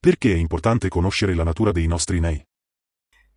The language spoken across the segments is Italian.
Perché è importante conoscere la natura dei nostri nei?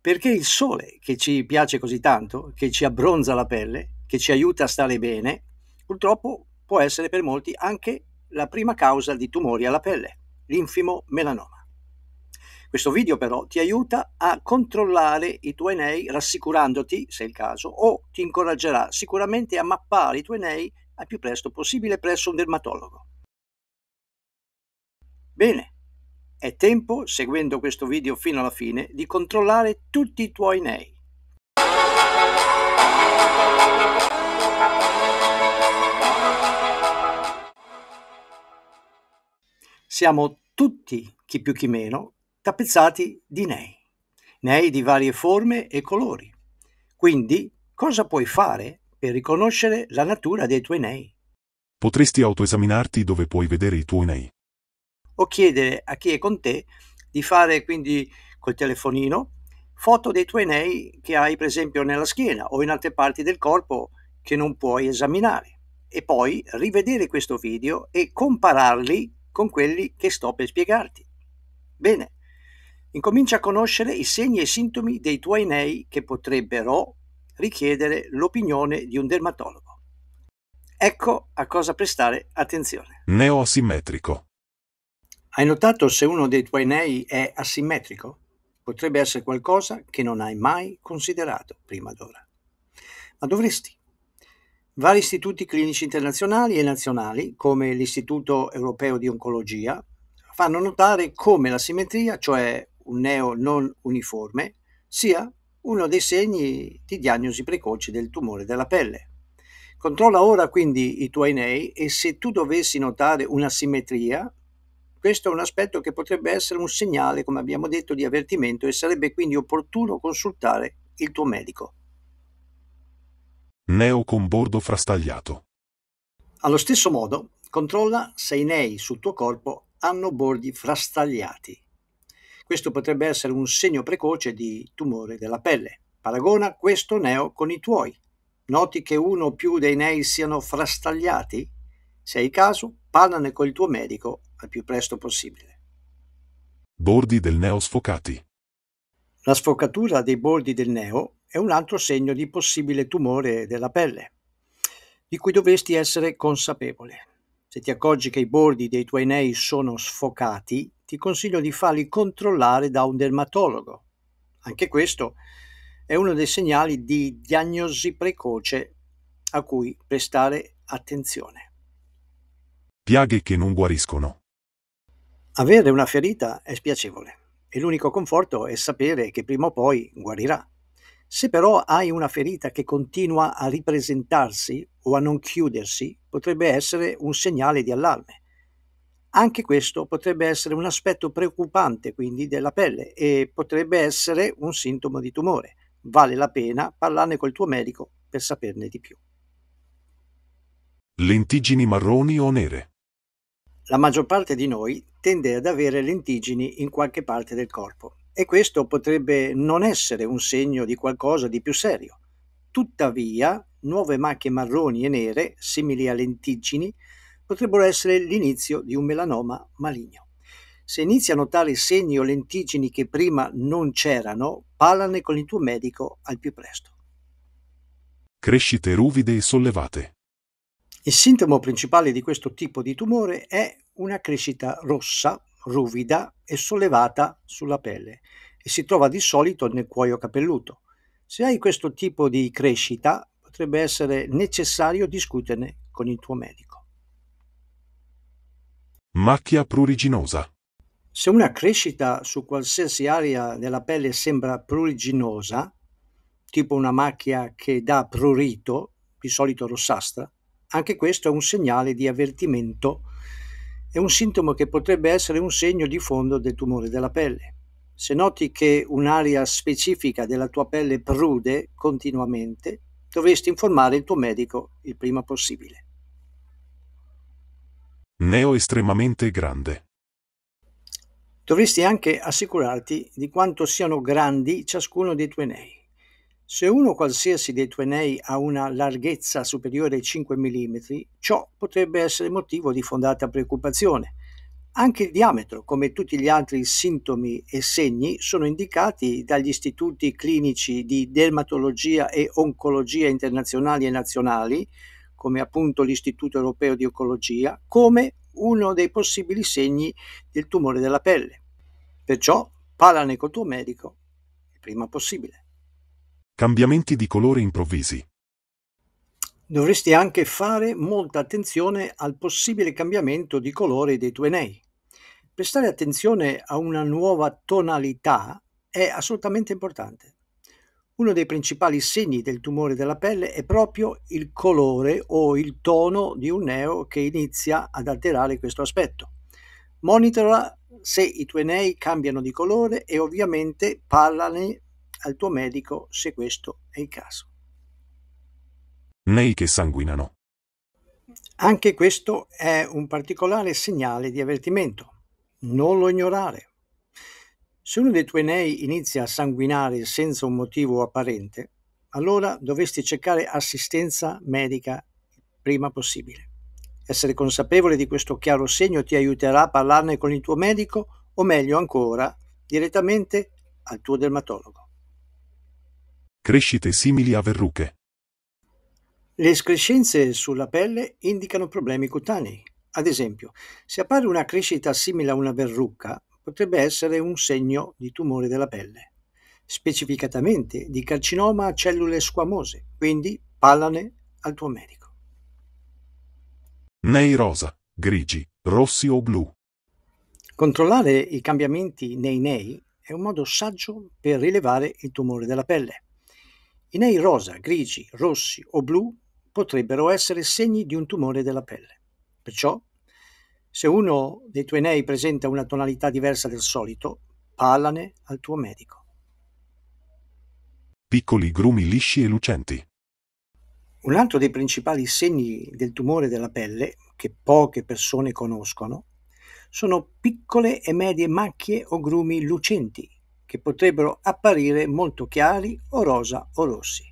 Perché il sole, che ci piace così tanto, che ci abbronza la pelle, che ci aiuta a stare bene, purtroppo può essere per molti anche la prima causa di tumori alla pelle, l'infimo melanoma. Questo video però ti aiuta a controllare i tuoi nei rassicurandoti, se è il caso, o ti incoraggerà sicuramente a mappare i tuoi nei al più presto possibile presso un dermatologo. Bene, è tempo, seguendo questo video fino alla fine, di controllare tutti i tuoi nei. Siamo tutti, chi più chi meno, tappezzati di nei, nei di varie forme e colori. Quindi, cosa puoi fare per riconoscere la natura dei tuoi nei? Potresti autoesaminarti dove puoi vedere i tuoi nei o chiedere a chi è con te di fare quindi col telefonino foto dei tuoi nei che hai per esempio nella schiena o in altre parti del corpo che non puoi esaminare e poi rivedere questo video e compararli con quelli che sto per spiegarti. Bene, incomincia a conoscere i segni e i sintomi dei tuoi nei che potrebbero richiedere l'opinione di un dermatologo. Ecco a cosa prestare attenzione. Neo Neosimmetrico. Hai notato se uno dei tuoi nei è asimmetrico? Potrebbe essere qualcosa che non hai mai considerato prima d'ora. Ma dovresti. Vari istituti clinici internazionali e nazionali, come l'Istituto Europeo di Oncologia, fanno notare come la simmetria, cioè un neo non uniforme, sia uno dei segni di diagnosi precoce del tumore della pelle. Controlla ora quindi i tuoi nei e se tu dovessi notare una simmetria questo è un aspetto che potrebbe essere un segnale, come abbiamo detto, di avvertimento e sarebbe quindi opportuno consultare il tuo medico. Neo con bordo frastagliato. Allo stesso modo, controlla se i nei sul tuo corpo hanno bordi frastagliati. Questo potrebbe essere un segno precoce di tumore della pelle. Paragona questo neo con i tuoi. Noti che uno o più dei nei siano frastagliati? Se hai caso, parlane col tuo medico al più presto possibile. Bordi del neo sfocati. La sfocatura dei bordi del neo è un altro segno di possibile tumore della pelle, di cui dovresti essere consapevole. Se ti accorgi che i bordi dei tuoi nei sono sfocati, ti consiglio di farli controllare da un dermatologo. Anche questo è uno dei segnali di diagnosi precoce a cui prestare attenzione. Piaghe che non guariscono. Avere una ferita è spiacevole e l'unico conforto è sapere che prima o poi guarirà. Se però hai una ferita che continua a ripresentarsi o a non chiudersi, potrebbe essere un segnale di allarme. Anche questo potrebbe essere un aspetto preoccupante quindi della pelle e potrebbe essere un sintomo di tumore. Vale la pena parlarne col tuo medico per saperne di più. Lentigini marroni o nere la maggior parte di noi tende ad avere lentigini in qualche parte del corpo e questo potrebbe non essere un segno di qualcosa di più serio. Tuttavia, nuove macchie marroni e nere, simili a lentigini, potrebbero essere l'inizio di un melanoma maligno. Se inizi a notare segni o lentigini che prima non c'erano, parlane con il tuo medico al più presto. Crescite ruvide e sollevate. Il sintomo principale di questo tipo di tumore è una crescita rossa, ruvida e sollevata sulla pelle e si trova di solito nel cuoio capelluto. Se hai questo tipo di crescita potrebbe essere necessario discuterne con il tuo medico. Macchia pruriginosa. Se una crescita su qualsiasi area della pelle sembra pruriginosa, tipo una macchia che dà prurito, di solito rossastra, anche questo è un segnale di avvertimento, è un sintomo che potrebbe essere un segno di fondo del tumore della pelle. Se noti che un'area specifica della tua pelle prude continuamente, dovresti informare il tuo medico il prima possibile. Neo estremamente grande. Dovresti anche assicurarti di quanto siano grandi ciascuno dei tuoi nei. Se uno qualsiasi dei tuoi nei ha una larghezza superiore ai 5 mm, ciò potrebbe essere motivo di fondata preoccupazione. Anche il diametro, come tutti gli altri sintomi e segni, sono indicati dagli istituti clinici di dermatologia e oncologia internazionali e nazionali, come appunto l'Istituto Europeo di Oncologia, come uno dei possibili segni del tumore della pelle. Perciò parlane col tuo medico il prima possibile. Cambiamenti di colore improvvisi. Dovresti anche fare molta attenzione al possibile cambiamento di colore dei tuoi nei. Prestare attenzione a una nuova tonalità è assolutamente importante. Uno dei principali segni del tumore della pelle è proprio il colore o il tono di un neo che inizia ad alterare questo aspetto. Monitora se i tuoi nei cambiano di colore e ovviamente parlane al tuo medico se questo è il caso. Nei che sanguinano. Anche questo è un particolare segnale di avvertimento. Non lo ignorare. Se uno dei tuoi nei inizia a sanguinare senza un motivo apparente, allora dovresti cercare assistenza medica prima possibile. Essere consapevole di questo chiaro segno ti aiuterà a parlarne con il tuo medico o meglio ancora direttamente al tuo dermatologo crescite simili a verruche. Le escrescenze sulla pelle indicano problemi cutanei. Ad esempio, se appare una crescita simile a una verruca, potrebbe essere un segno di tumore della pelle, specificatamente di carcinoma a cellule squamose, quindi parlane al tuo medico. Nei rosa, grigi, rossi o blu. Controllare i cambiamenti nei nei è un modo saggio per rilevare il tumore della pelle. I nei rosa, grigi, rossi o blu potrebbero essere segni di un tumore della pelle. Perciò, se uno dei tuoi nei presenta una tonalità diversa del solito, parlane al tuo medico. Piccoli grumi lisci e lucenti. Un altro dei principali segni del tumore della pelle, che poche persone conoscono, sono piccole e medie macchie o grumi lucenti che potrebbero apparire molto chiari o rosa o rossi.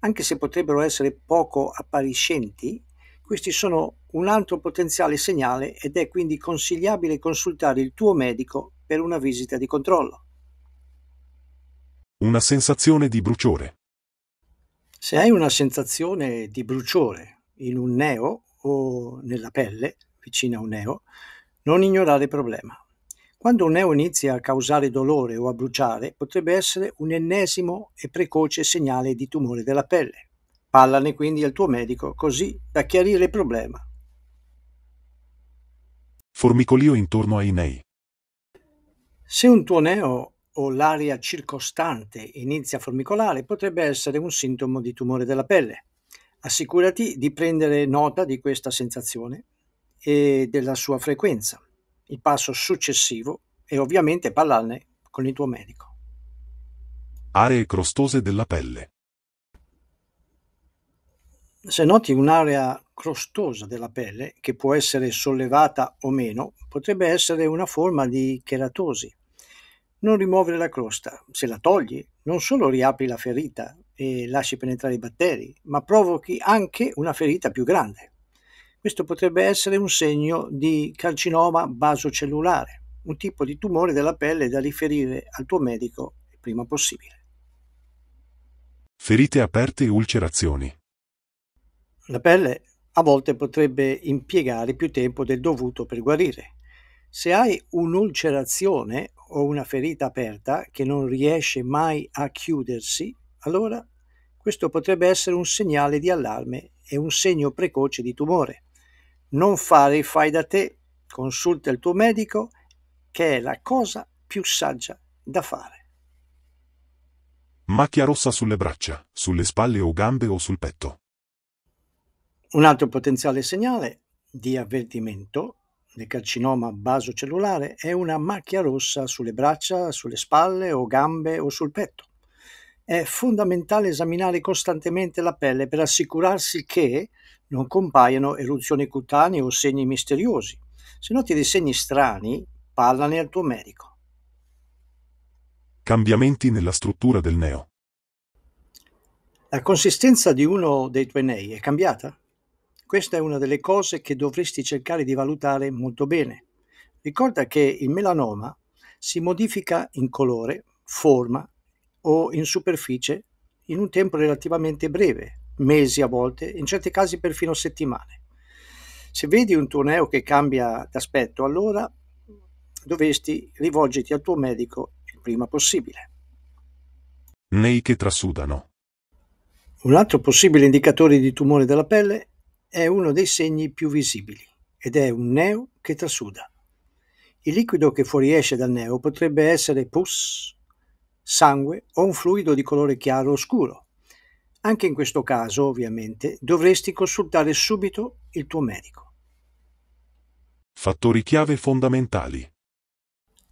Anche se potrebbero essere poco appariscenti, questi sono un altro potenziale segnale ed è quindi consigliabile consultare il tuo medico per una visita di controllo. Una sensazione di bruciore. Se hai una sensazione di bruciore in un neo o nella pelle, vicino a un neo, non ignorare il problema quando un neo inizia a causare dolore o a bruciare, potrebbe essere un ennesimo e precoce segnale di tumore della pelle. Parlane quindi al tuo medico, così da chiarire il problema. Formicolio intorno ai nei. Se un tuo neo o l'area circostante inizia a formicolare, potrebbe essere un sintomo di tumore della pelle. Assicurati di prendere nota di questa sensazione e della sua frequenza. Il passo successivo è ovviamente parlarne con il tuo medico. Aree crostose della pelle. Se noti un'area crostosa della pelle, che può essere sollevata o meno, potrebbe essere una forma di cheratosi. Non rimuovere la crosta. Se la togli, non solo riapri la ferita e lasci penetrare i batteri, ma provochi anche una ferita più grande. Questo potrebbe essere un segno di carcinoma basocellulare, un tipo di tumore della pelle da riferire al tuo medico il prima possibile. Ferite aperte e ulcerazioni. La pelle a volte potrebbe impiegare più tempo del dovuto per guarire. Se hai un'ulcerazione o una ferita aperta che non riesce mai a chiudersi, allora questo potrebbe essere un segnale di allarme e un segno precoce di tumore. Non fare i fai da te, consulta il tuo medico, che è la cosa più saggia da fare. Macchia rossa sulle braccia, sulle spalle o gambe o sul petto. Un altro potenziale segnale di avvertimento del carcinoma basocellulare è una macchia rossa sulle braccia, sulle spalle o gambe o sul petto è fondamentale esaminare costantemente la pelle per assicurarsi che non compaiano eruzioni cutanee o segni misteriosi. Se noti dei segni strani, parlane al tuo medico. Cambiamenti nella struttura del neo. La consistenza di uno dei tuoi nei è cambiata? Questa è una delle cose che dovresti cercare di valutare molto bene. Ricorda che il melanoma si modifica in colore, forma o in superficie in un tempo relativamente breve, mesi a volte, in certi casi perfino settimane. Se vedi un tuo neo che cambia d'aspetto, allora dovresti rivolgerti al tuo medico il prima possibile. Nei che trasudano. Un altro possibile indicatore di tumore della pelle è uno dei segni più visibili ed è un neo che trasuda. Il liquido che fuoriesce dal neo potrebbe essere pus, sangue o un fluido di colore chiaro o scuro. Anche in questo caso, ovviamente, dovresti consultare subito il tuo medico. Fattori chiave fondamentali.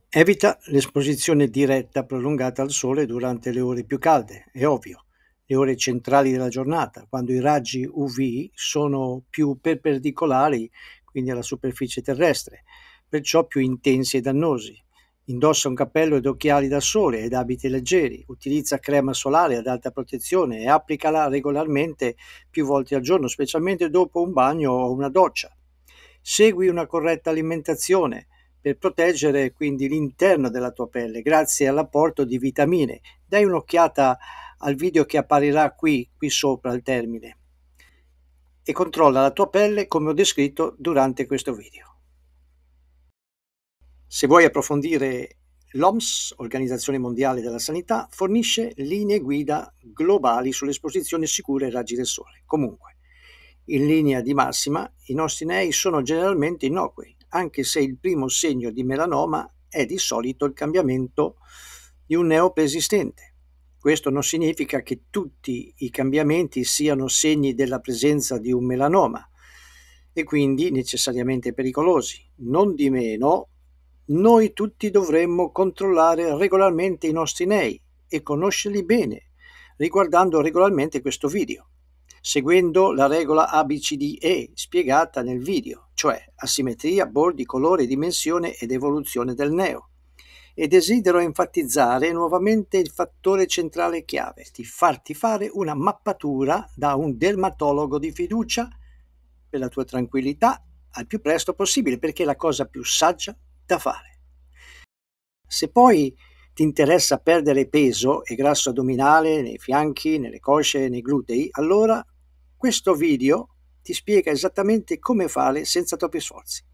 Evita l'esposizione diretta prolungata al sole durante le ore più calde, è ovvio, le ore centrali della giornata, quando i raggi UV sono più perpendicolari, quindi alla superficie terrestre, perciò più intensi e dannosi. Indossa un cappello ed occhiali da sole ed abiti leggeri, utilizza crema solare ad alta protezione e applicala regolarmente più volte al giorno, specialmente dopo un bagno o una doccia. Segui una corretta alimentazione per proteggere quindi l'interno della tua pelle grazie all'apporto di vitamine. Dai un'occhiata al video che apparirà qui, qui sopra al termine e controlla la tua pelle come ho descritto durante questo video. Se vuoi approfondire, l'OMS, Organizzazione Mondiale della Sanità, fornisce linee guida globali sull'esposizione sicura ai raggi del sole. Comunque, in linea di massima, i nostri nei sono generalmente innocui, anche se il primo segno di melanoma è di solito il cambiamento di un neo preesistente. Questo non significa che tutti i cambiamenti siano segni della presenza di un melanoma e quindi necessariamente pericolosi. Non di meno, noi tutti dovremmo controllare regolarmente i nostri nei e conoscerli bene, riguardando regolarmente questo video, seguendo la regola ABCDE spiegata nel video, cioè asimmetria, bordi, colore, dimensione ed evoluzione del neo. E desidero enfatizzare nuovamente il fattore centrale chiave di farti fare una mappatura da un dermatologo di fiducia per la tua tranquillità al più presto possibile, perché è la cosa più saggia da fare. Se poi ti interessa perdere peso e grasso addominale nei fianchi, nelle cosce, e nei glutei, allora questo video ti spiega esattamente come fare senza troppi sforzi.